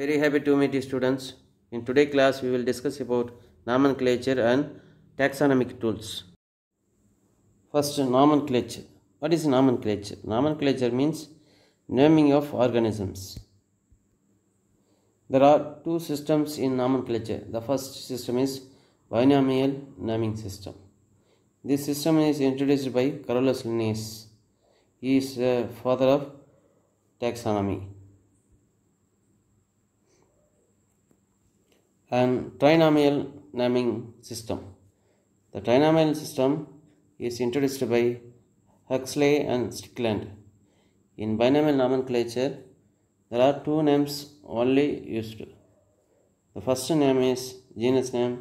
Very happy to meet you students. In today class we will discuss about nomenclature and taxonomic tools. First nomenclature. What is nomenclature? Nomenclature means naming of organisms. There are two systems in nomenclature. The first system is binomial naming system. This system is introduced by Carolus Linnaeus. He is father of taxonomy. and trinomial naming system. The trinomial system is introduced by Huxley and Strickland. In binomial nomenclature, there are two names only used. The first name is genus name,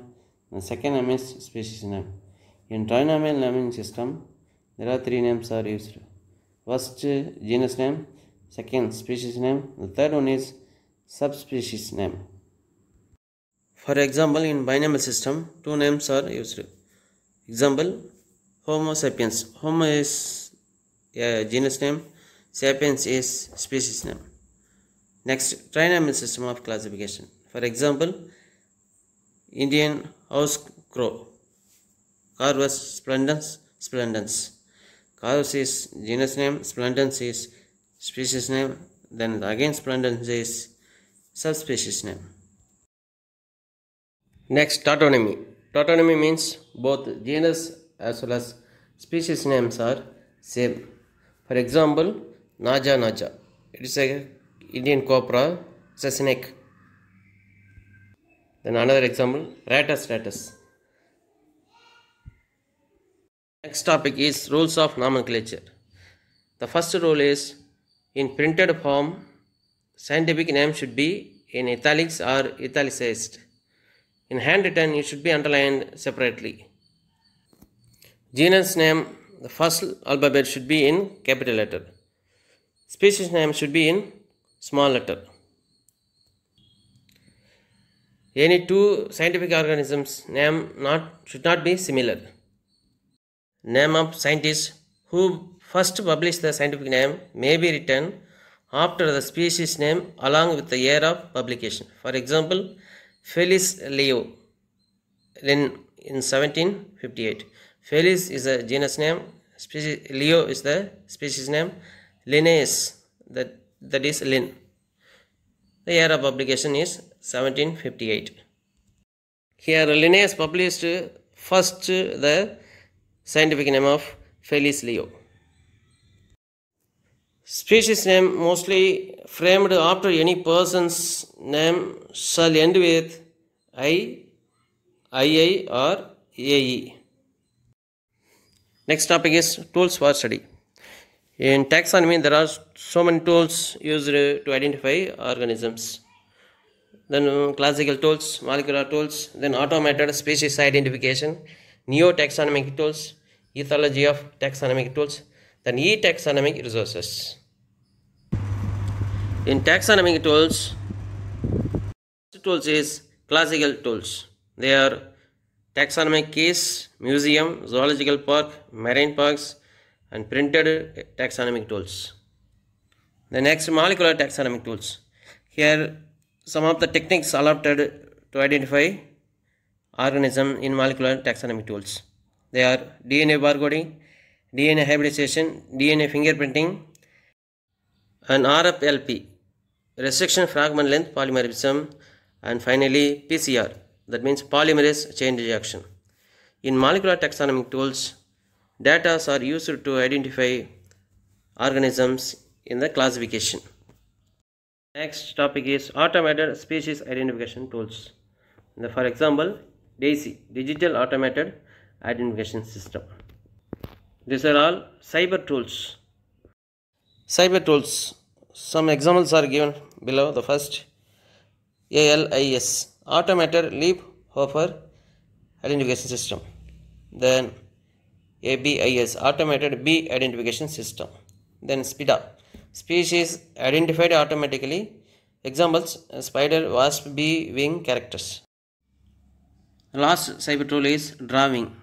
the second name is species name. In trinomial naming system, there are three names are used. First genus name, second species name, the third one is subspecies name. For example, in binomial system, two names are used. Example, Homo sapiens. Homo is a genus name, sapiens is species name. Next, trinomial system of classification. For example, Indian house crow. Carvus splendens, splendens. Carvus is genus name, splendens is species name. Then again splendens is subspecies name. Next, tautonymy. Tautonymy means both genus as well as species names are same. For example, Naja Naja. It is a Indian cobra, it's a snake. Then another example, Ratus Ratus. Next topic is rules of nomenclature. The first rule is in printed form, scientific name should be in italics or italicized. In handwritten, it should be underlined separately. Genus name, the first alphabet should be in capital letter. Species name should be in small letter. Any two scientific organisms name not should not be similar. Name of scientist who first published the scientific name may be written after the species name along with the year of publication. For example, Felis Leo in, in 1758. Felis is a genus name, species, Leo is the species name, Linnaeus, that, that is Lin. The year of publication is 1758. Here Linnaeus published first the scientific name of Felis Leo. Species name mostly framed after any person's name shall end with I, II or AE. Next topic is tools for study. In taxonomy, there are so many tools used to identify organisms. Then uh, classical tools, molecular tools, then automated species identification, neo-taxonomic tools, ethology of taxonomic tools, then E taxonomic resources. In taxonomic tools, tools is classical tools. They are taxonomic keys, museum, zoological park, marine parks, and printed taxonomic tools. The next molecular taxonomic tools. Here some of the techniques adopted to identify organism in molecular taxonomic tools. They are DNA barcoding, DNA hybridization, DNA fingerprinting, and RFLP, restriction fragment length polymerism, and finally PCR, that means polymerase chain reaction. In molecular taxonomic tools, data are used to identify organisms in the classification. Next topic is automated species identification tools. for example, DAISY, Digital Automated Identification System. These are all cyber tools. Cyber tools. Some examples are given below. The first ALIS Automated Leap Hopper Identification System. Then ABIS Automated Bee Identification System. Then SPIDA Species Identified Automatically. Examples Spider, Wasp, Bee, Wing Characters. Last cyber tool is drawing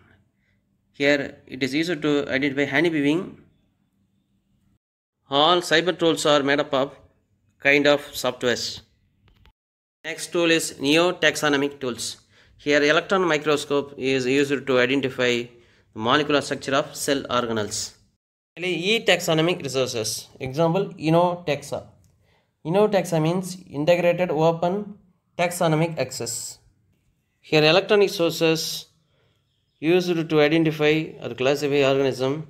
here it is easy to identify honeybeewing. All cyber tools are made up of kind of softwares. Next tool is neo-taxonomic tools. Here electron microscope is used to identify molecular structure of cell organelles. E-taxonomic resources. Example, Inotaxa. Taxa means integrated open taxonomic access. Here electronic sources used to identify or classify organism.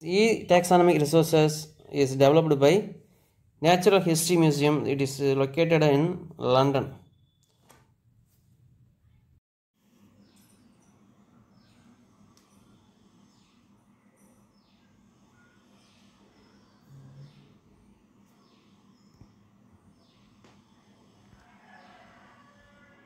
E taxonomic resources is developed by Natural History Museum. It is located in London.